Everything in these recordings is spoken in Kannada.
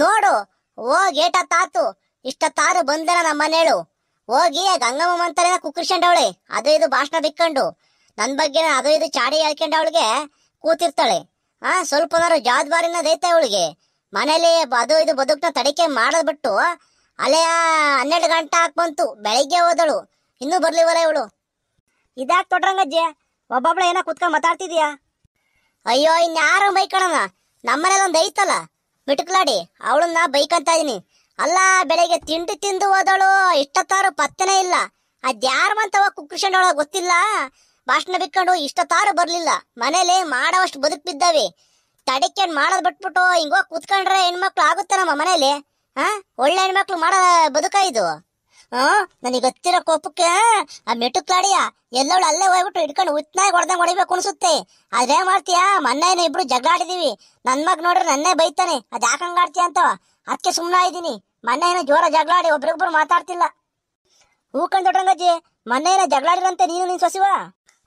ನೋಡು ಹೋಗಿ ತಾತು ಇಷ್ಟ ಬಂದನ ನಮ್ಮ ಮನೇಳು ಹೋಗಿ ಗಂಗಮ್ಮ ಅಂತಾರೇನ ಕುಕ್ಕರ್ಸ್ಕೊಂಡವಳೆ ಅದು ಇದು ಭಾಷಣ ಬಿಕ್ಕಂಡು ನನ್ನ ಬಗ್ಗೆ ಅದು ಇದು ಚಾಡಿ ಅವಳಿಗೆ ಕೂತಿರ್ತಾಳೆ ಆ ನಾರು ಜವಾಬ್ದಾರಿನ ದೈತೆ ಅವಳಿಗೆ ಮನೇಲಿ ಅದು ಇದು ಬದುಕ್ನ ತಡಿಕೆ ಮಾಡದ್ಬಿಟ್ಟು ಅಲೆಯ ಹನ್ನೆರಡು ಗಂಟೆ ಬಂತು ಬೆಳಿಗ್ಗೆ ಹೋದಳು ಇನ್ನೂ ಬರ್ಲಿವಲ್ಲ ಇವಳು ಇದಾಕ್ ತೊಡ್ರಂಗಜ್ಜೆ ಒಬ್ಬೊಬ್ಳ ಏನೋ ಕುತ್ಕೊಂಡು ಮಾತಾಡ್ತಿದ್ಯಾ ಅಯ್ಯೋ ಇನ್ಯಾರು ನಮ್ಮನೇಲಿ ಒಂದು ಐತಲ್ಲ ಮಿಟುಕ್ಲಾಡಿ ಅವಳನ್ನ ಅಂತ ಇದೀನಿ ಅಲ್ಲ ಬೆಳಗ್ಗೆ ತಿಂಡಿ ತಿಂದು ಹೋದಳು ಇಷ್ಟತ್ತಾರು ಪತ್ತೆನೇ ಇಲ್ಲ ಅದ್ಯಾರು ಮಂತವ ಕುಕ್ಕೃಷಣೊಳ ಗೊತ್ತಿಲ್ಲ ಭಾಷಣ ಬಿಕ್ಕೊಂಡು ಇಷ್ಟತ್ತಾರು ಬರಲಿಲ್ಲ ಮನೇಲಿ ಮಾಡೋವಷ್ಟು ಬದುಕು ಬಿದ್ದಾವೆ ತಡಕೆ ಮಾಡೋದ್ ಬಿಟ್ಬಿಟ್ಟು ಹಿಂಗೋಗಿ ಕೂತ್ಕೊಂಡ್ರೆ ಹೆಣ್ಮಕ್ಳು ಆಗುತ್ತೆ ನಮ್ಮ ಮನೇಲಿ ಹಾ ಒಳ್ಳೆ ಹೆಣ್ಮಕ್ಳು ಮಾಡೋ ಬದುಕ ಇದು ನನಗೆ ಗೊತ್ತಿರೋ ಕೋಪಕ್ಕೆ ಆ ಮೆಟುಕ್ಲಾಡಿಯ ಎಲ್ಲೋ ಅಲ್ಲೇ ಹೋಗ್ಬಿಟ್ಟು ಹಿಡ್ಕೊಂಡು ಉತ್ನಾಗಿ ಹೊಡೆದಂಗೆ ಹೊಡಿಬೇಕು ಅನ್ಸುತ್ತೆ ಅದೇ ಮಾಡ್ತೀಯಾ ಮೊನ್ನೆ ಇಬ್ರು ಜಗಳ ಆಡಿದೀವಿ ನನ್ನ ಮಗ ನೋಡ್ರಿ ನನ್ನೇ ಬೈತಾನೆ ಅದು ಯಾಕಂಗೆ ಹಂಗಾಡ್ತೀಯ ಅಂತ ಅದಕ್ಕೆ ಸುಮ್ಮನೆ ಇದ್ದೀನಿ ಮೊನ್ನೆ ಏನೋ ಜೋರ ಜಗಳ ಆಡಿ ಒಬ್ರಿಗೊಬ್ರು ಮಾತಾಡ್ತಿಲ್ಲ ಹೂಕಣ್ ದೊಡ್ಡಂಗಜ್ಜಿ ಮೊನ್ನೆ ಏನೋ ಜಗಳಾಡಿರಂತೆ ನೀನು ನಿನ್ ಸೊಸಿವ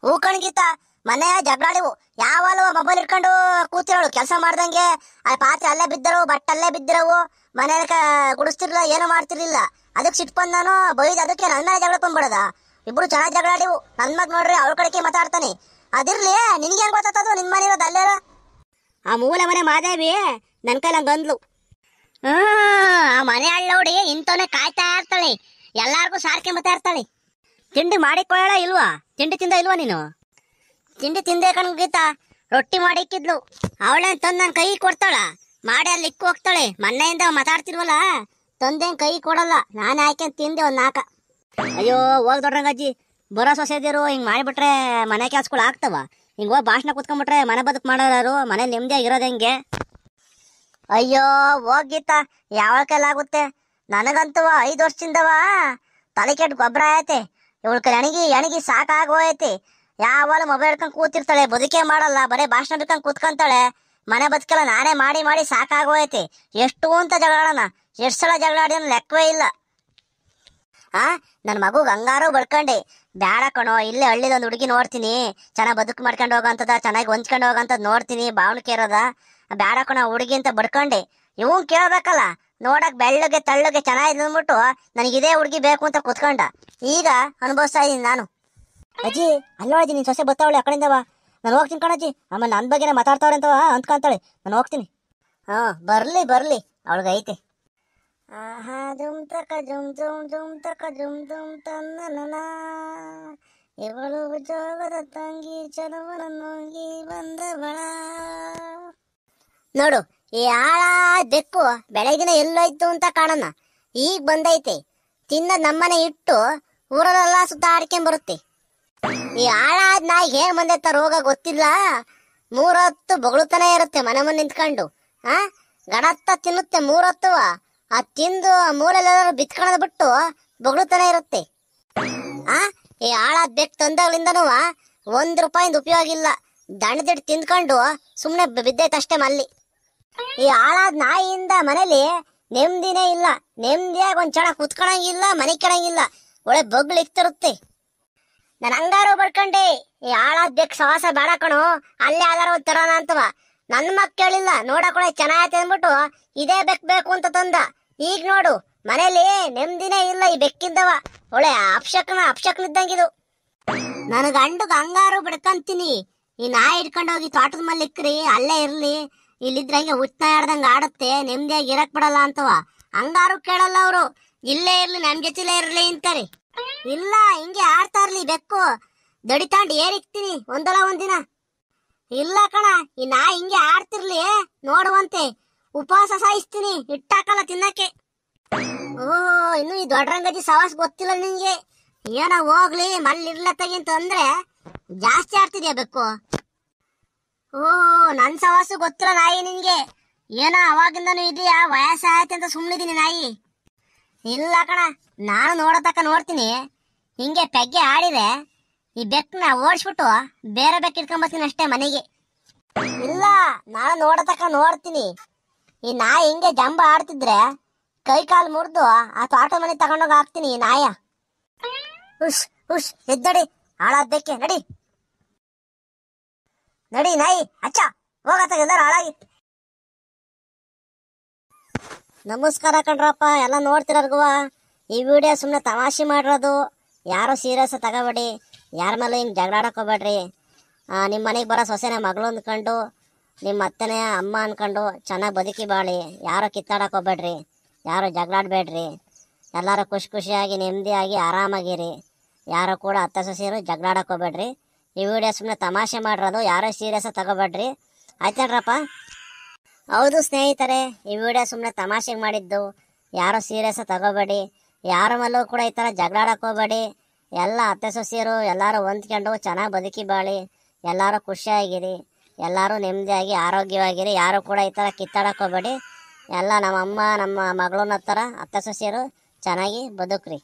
ಹೂಕಣ್ ಗೀತಾ ಮನೆಯ ಜಗಳಾಡಿವು ಯಾವಲ್ಲ ಮೊಬೈಲ್ ಇಟ್ಕೊಂಡು ಕೂತಿರೋಳು ಕೆಲಸ ಮಾಡ್ದಂಗೆ ಆ ಪಾತ್ರೆ ಅಲ್ಲೇ ಬಿದ್ದರು ಬಟ್ಟೆ ಅಲ್ಲೇ ಬಿದ್ದಿರವು ಮನೆಯಲ್ಲಿ ಗುಡಿಸ್ತಿರ್ಲಿಲ್ಲ ಏನು ಮಾಡ್ತಿರ್ಲಿಲ್ಲ ಅದಕ್ಕೆ ಸಿಟ್ಟು ನಾನು ಬೈದು ಅದಕ್ಕೆ ನನ್ನ ಮನೆ ಜಗಳ ಬಂದ್ಬಿಡೋದ ಇಬ್ರು ಚೆನ್ನಾಗಿ ಜಗಳಾಡಿವು ನನ್ನ ಮಗ ನೋಡ್ರಿ ಅವ್ರ ಕಡೆಗೆ ಮಾತಾಡ್ತಾನೆ ಅದಿರ್ಲಿ ನಿನ್ಗೆ ಹೆಂಗ್ ಗೊತ್ತಾತದು ನಿನ್ ಮನೆ ಇರೋದು ಅಲ್ಲೇ ಆ ಮೂಲ ಮನೆ ಮಾದೇವಿ ನನ್ನ ಕೈಲಿ ಬಂದ್ಲು ಆ ಮನೆ ಅಳ್ಳೋಡಿ ನೋಡಿ ಇಂಥವನೇ ಕಾಯ್ತಾ ಇರ್ತಾಳೆ ಎಲ್ಲಾರ್ಗೂ ಸಾರ್ಕೆ ಮಾತಾಡ್ತಾಳೆ ತಿಂಡಿ ಮಾಡಿಕೊಳ್ಳ ಇಲ್ವಾ ತಿಂಡಿ ತಿಂದ ಇಲ್ವಾ ನೀನು ತಿಂಡಿ ತಿಂದೆ ಕಣ್ ಗೀತಾ ರೊಟ್ಟಿ ಮಾಡಿಕ್ಕಿದ್ಲು ಅವಳೇನ್ ತಂದು ನನ್ನ ಕೈ ಕೊಡ್ತಾಳ ಮಾಡಿ ಅಲ್ಲಿ ಇಕ್ಕು ಹೋಗ್ತಾಳೆ ಮೊನ್ನೆಯಿಂದ ಮಾತಾಡ್ತಿರ್ವಲ್ಲ ತಂದೇನ್ ಕೈ ಕೊಡಲ್ಲ ನಾನು ಯಾಕೆ ತಿಂದೆ ಒಂದು ನಾಕ ಅಯ್ಯೋ ಹೋಗ್ ದೊಡ್ಡರಂಗಜ್ಜಿ ಬರೋ ಸೊಸೆದಿರು ಹಿಂಗೆ ಮಾಡಿಬಿಟ್ರೆ ಮನೆ ಕೆಲ್ಸಗಳು ಆಗ್ತವ ಹಿಂಗೆ ಹೋಗಿ ಭಾಷಣ ಕೂತ್ಕೊಂಡ್ಬಿಟ್ರೆ ಮನೆ ಬದುಕು ಮಾಡೋರು ಮನೆ ನೆಮ್ಮದಿ ಇರೋದು ಹೆಂಗೆ ಅಯ್ಯೋ ಗೀತಾ ಯಾವ ಆಗುತ್ತೆ ನನಗಂತೂ ಐದು ವರ್ಷದಿಂದವ ತಲೆ ಕೆಟ್ಟು ಗೊಬ್ಬರ ಆಯ್ತೆ ಇವಳು ನನಗಿ ಎಣಗಿ ಐತಿ ಯಾವಾಗ ಮೊಬೈಲ್ ಹಿಡ್ಕೊಂಡು ಕೂತಿರ್ತಾಳೆ ಬದುಕೆ ಮಾಡಲ್ಲ ಬರೀ ಭಾಷಣ ಬಿಡ್ಕೊಂಡು ಕೂತ್ಕೊಂತಾಳೆ ಮನೆ ಬದುಕಲ್ಲ ನಾನೇ ಮಾಡಿ ಮಾಡಿ ಸಾಕಾಗೋಯ್ತಿ ಎಷ್ಟು ಅಂತ ಜಗಳಾಡೋಣ ಎಷ್ಟು ಸಲ ಜಗಳಾಡಿ ಲೆಕ್ಕವೇ ಇಲ್ಲ ಆ ನನ್ನ ಮಗು ಗಂಗಾರು ಬಡ್ಕೊಂಡೆ ಬೇಡ ಕಣೋ ಇಲ್ಲೇ ಹಳ್ಳಿದೊಂದು ಹುಡುಗಿ ನೋಡ್ತೀನಿ ಚೆನ್ನಾಗಿ ಬದುಕು ಮಾಡ್ಕೊಂಡು ಹೋಗೋಂಥದ ಚೆನ್ನಾಗಿ ಹೊಂಚ್ಕೊಂಡು ಹೋಗೋಂಥದ್ದು ನೋಡ್ತೀನಿ ಭಾವನಿಕೆ ಇರೋದ ಬ್ಯಾಡ ಕಣೋ ಹುಡುಗಿ ಅಂತ ಬಡ್ಕಂಡೆ ಇವನ್ ಕೇಳಬೇಕಲ್ಲ ನೋಡಕ್ ಬೆಳ್ಳಗೆ ತಳ್ಳಗೆ ಚೆನ್ನಾಗಿ ಅಂದ್ಬಿಟ್ಟು ನನಗೆ ಇದೇ ಹುಡುಗಿ ಬೇಕು ಅಂತ ಕುತ್ಕೊಂಡ ಈಗ ಅನುಭವಿಸ್ತಾ ಇದ್ದೀನಿ ನಾನು ಅಜ್ಜಿ ಅಜ್ಜಿ ನೀನು ಸೊಸೆ ಬತ್ತಾವಳೆ ಆ ಕಡೆಯಿಂದವ ನಾನು ಹೋಗ್ತೀನಿ ಕಣಜ್ಜಿ ಆಮೇಲೆ ನನ್ನ ಬಗ್ಗೆ ಮಾತಾಡ್ತಾವ್ರೆ ಅಂತವ ಅಂತ್ಕೊಂತಾಳೆ ನಾನು ಹೋಗ್ತೀನಿ ಹಾಂ ಬರಲಿ ಬರಲಿ ಅವಳಿಗೆ ಐತೆ ಆಹಾ ಜುಮ್ ತಕ ಜುಮ್ ಜುಮ್ ಜುಮ್ ತಕ ಜುಮ್ ಜುಮ್ ಇವಳು ಜೋಗದ ತಂಗಿ ಚಲವನ ನುಂಗಿ ಬಂದ ಬಳ ನೋಡು ಈ ಆಳ ಬೆಕ್ಕು ಬೆಳಗಿನ ಎಲ್ಲೋಯ್ತು ಅಂತ ಕಾಣೋಣ ಈಗ ಬಂದೈತೆ ತಿನ್ನ ನಮ್ಮನೆ ಇಟ್ಟು ಊರಲ್ಲೆಲ್ಲ ಸುತ್ತ ಬರುತ್ತೆ ಈ ಹಾಳಾದ್ ನಾಯಿ ಏನ್ ಬಂದೈತ ರೋಗ ಗೊತ್ತಿಲ್ಲ ಮೂರೊತ್ತು ಬೊಗಳುತನೇ ಇರುತ್ತೆ ಮನೆ ಮುಂದೆ ನಿಂತ್ಕೊಂಡು ಆ ಗಡತ್ತ ತಿನ್ನುತ್ತೆ ಮೂರೊತ್ತು ಆ ತಿಂದು ಮೂಲೆಲ್ಲ ಬಿತ್ಕೊಳದ್ ಬಿಟ್ಟು ಬೊಗಳುತನೇ ಇರುತ್ತೆ ಆ ಈ ಹಾಳಾದ ಬೆಕ್ ತಂದಾಗ್ಲಿಂದನೂ ಒಂದ್ ರೂಪಾಯಿಂದ ಉಪಯೋಗ ಇಲ್ಲ ದಿಡ್ ತಿಂದ್ಕೊಂಡು ಸುಮ್ಮನೆ ಬಿದ್ದೈತಷ್ಟೇ ಮಲ್ಲಿ ಈ ಹಾಳಾದ ನಾಯಿಯಿಂದ ಮನೇಲಿ ನೆಮ್ಮದಿನೇ ಇಲ್ಲ ನೆಮ್ಮದಿಯಾಗಿ ಒಂದ್ ಚೆನ್ನಾಗಿ ಕುತ್ಕೊಳಂಗಿಲ್ಲ ಮನೆ ಕೆಳಂಗಿಲ್ಲ ಒಳ್ಳೆ ಬಗ್ಲು ಇಕ್ತಿರುತ್ತೆ ನಾನು ಹಂಗಾರು ಈ ಯಾಳಾದ್ಯಕ್ ಸವಾಸ ಬೇಡ ಕಣು ಅಲ್ಲೇ ಆಧಾರ ತರೋಣ ಅಂತವ ನನ್ ಮಕ್ಕಳಿಲ್ಲ ನೋಡಕೊಳ ಚೆನ್ನಾಗೈತೆ ಅಂದ್ಬಿಟ್ಟು ಇದೇ ಬೆಕ್ ಬೇಕು ಅಂತ ತಂದ ಈಗ ನೋಡು ಮನೇಲಿ ನೆಮ್ಮದಿನೇ ಇಲ್ಲ ಈ ಬೆಕ್ಕಿದ್ದವ ಒಳ್ಳೆ ಅಪ್ಶಕನ ಅಪ್ಶಕನ ಇದ್ದಂಗಿದು ನನ್ ಗಂಡಗ ಹಂಗಾರು ಬಿಡ್ಕಂತೀನಿ ಈ ನಾಯಿ ಹೋಗಿ ತೋಟದ ಮಲ್ಲಿ ಅಲ್ಲೇ ಇರ್ಲಿ ಇಲ್ಲಿದ್ರೆ ಹಂಗೆ ಉತ್ತಾ ಆಡುತ್ತೆ ನೆಮ್ಮದಿಯಾಗಿ ಇರಕ್ ಬಿಡಲ್ಲ ಅಂತವ ಹಂಗಾರು ಕೇಳಲ್ಲ ಅವರು ಇಲ್ಲೇ ಇರ್ಲಿ ನನ್ ಜೊತೆಲೇ ಇರ್ಲಿ ಅಂತಾರೆ ಇಲ್ಲ ಹಿಂಗೆ ಆಡ್ತಾ ಇರ್ಲಿ ಬೆಕ್ಕು ದಡಿ ಏರಿಕ್ತೀನಿ ಒಂದಲ್ಲ ಒಂದಿನ ಇಲ್ಲ ಕಣ ಈ ನಾ ಹಿಂಗೆ ಆಡ್ತಿರ್ಲಿ ನೋಡುವಂತೆ ಉಪವಾಸ ಸಾಯಿಸ್ತೀನಿ ಇಟ್ಟಾಕಲ್ಲ ತಿನ್ನಕ್ಕೆ ಓ ಇನ್ನು ಈ ದೊಡ್ಡರಂಗಜಿ ಸವಾಸ್ ಗೊತ್ತಿಲ್ಲ ನಿಂಗೆ ಏನೋ ಹೋಗ್ಲಿ ಮಲ್ಲಿರ್ಲತ್ತಗಿಂತ ಅಂದ್ರೆ ಜಾಸ್ತಿ ಆಡ್ತಿದ್ಯಾ ಬೆಕ್ಕು ಓ ನನ್ ಸವಾಸು ಗೊತ್ತಿಲ್ಲ ನಾಯಿ ನಿನ್ಗೆ ಏನೋ ಅವಾಗಿಂದನೂ ಇದೆಯಾ ವಯಸ್ಸಾಯ್ತು ಅಂತ ಸುಮ್ಮನಿದ್ದೀನಿ ನಾಯಿ ಇಲ್ಲ ಕಣ ನಾನು ನೋಡತಕ್ಕ ನೋಡ್ತೀನಿ ಹಿಂಗೆ ಪೆಗ್ಗೆ ಆಡಿದೆ ಈ ಬೆಕ್ಕನ್ನ ಓಡಿಸ್ಬಿಟ್ಟು ಬೇರೆ ಬೆಕ್ಕ ಇಟ್ಕೊಂಬರ್ತೀನಿ ಅಷ್ಟೇ ಮನೆಗೆ ಇಲ್ಲ ನಾನು ನೋಡತಕ್ಕ ನೋಡ್ತೀನಿ ಈ ನಾಯಿ ಹಿಂಗೆ ಜಂಬ ಆಡ್ತಿದ್ರೆ ಕೈ ಕಾಲು ಮುರಿದು ಆ ತೋಟ ಮನೆ ತಗೊಂಡೋಗಿ ಹಾಕ್ತೀನಿ ಈ ನಾಯ ಹುಷ್ ಉಶ್ ಎದ್ದಡಿ ಹಾಳಾದ್ದಕ್ಕೆ ನಡಿ ನಡಿ ನಾಯಿ ಅಚ್ಚಾ ಹೋಗತ್ತಾಗ ಎಲ್ಲರೂ ಹಾಳಾಗಿ ನಮಸ್ಕಾರ ಕಣ್ರಪ್ಪ ಎಲ್ಲ ನೋಡ್ತಿರಗುವ ಈ ವಿಡಿಯೋ ಸುಮ್ಮನೆ ತಮಾಷೆ ಮಾಡಿರೋದು ಯಾರು ಸೀರಿಯಸ್ ತಗೋಬೇಡಿ ಯಾರ ಮೇಲೆ ಹಿಂಗೆ ಜಗಳಾಡಕೋಬೇಡ್ರಿ ನಿಮ್ಮ ಮನೆಗೆ ಬರೋ ಸೊಸೆನೇ ಮಗಳು ಅಂದ್ಕೊಂಡು ನಿಮ್ಮ ಅತ್ತೆನೇ ಅಮ್ಮ ಅಂದ್ಕೊಂಡು ಚೆನ್ನಾಗಿ ಬದುಕಿ ಬಾಳಿ ಯಾರು ಕಿತ್ತಾಡೋಕೋಬೇಡ್ರಿ ಯಾರು ಜಗಳಾಡಬೇಡ್ರಿ ಎಲ್ಲರೂ ಖುಷಿ ಖುಷಿಯಾಗಿ ನೆಮ್ಮದಿಯಾಗಿ ಆರಾಮಾಗಿರಿ ಯಾರು ಕೂಡ ಅತ್ತ ಸೊಸೆಯರು ಜಗಳಾಡಕೋಬೇಡ್ರಿ ಈ ವಿಡಿಯೋ ಸುಮ್ಮನೆ ತಮಾಷೆ ಮಾಡಿರೋದು ಯಾರೋ ಸೀರಿಯಸ್ ತಗೋಬೇಡ್ರಿ ಹೇಳ್ರಪ್ಪ ಹೌದು ಸ್ನೇಹಿತರೆ ಈ ವಿಡಿಯೋ ಸುಮ್ಮನೆ ತಮಾಷೆಗೆ ಮಾಡಿದ್ದು ಯಾರು ಸೀರಿಯಸ್ ತಗೋಬೇಡಿ ಯಾರ ಮಲ್ಲೂ ಕೂಡ ಈ ಥರ ಜಗಳಾಡಕ್ಕೆ ಎಲ್ಲ ಅತ್ತೆ ಸೊಸಿಯರು ಎಲ್ಲರೂ ಹೊಂದ್ಕೊಂಡು ಚೆನ್ನಾಗಿ ಬದುಕಿ ಬಾಳಿ ಎಲ್ಲರೂ ಖುಷಿಯಾಗಿರಿ ಎಲ್ಲರೂ ನೆಮ್ಮದಿಯಾಗಿ ಆರೋಗ್ಯವಾಗಿರಿ ಯಾರು ಕೂಡ ಈ ಥರ ಕಿತ್ತಾಡಕ್ಕೆ ಎಲ್ಲ ಎಲ್ಲ ಅಮ್ಮ ನಮ್ಮ ಮಗಳನ್ನ ಥರ ಅತ್ತೆ ಸೊಸಿಯರು ಚೆನ್ನಾಗಿ ಬದುಕ್ರಿ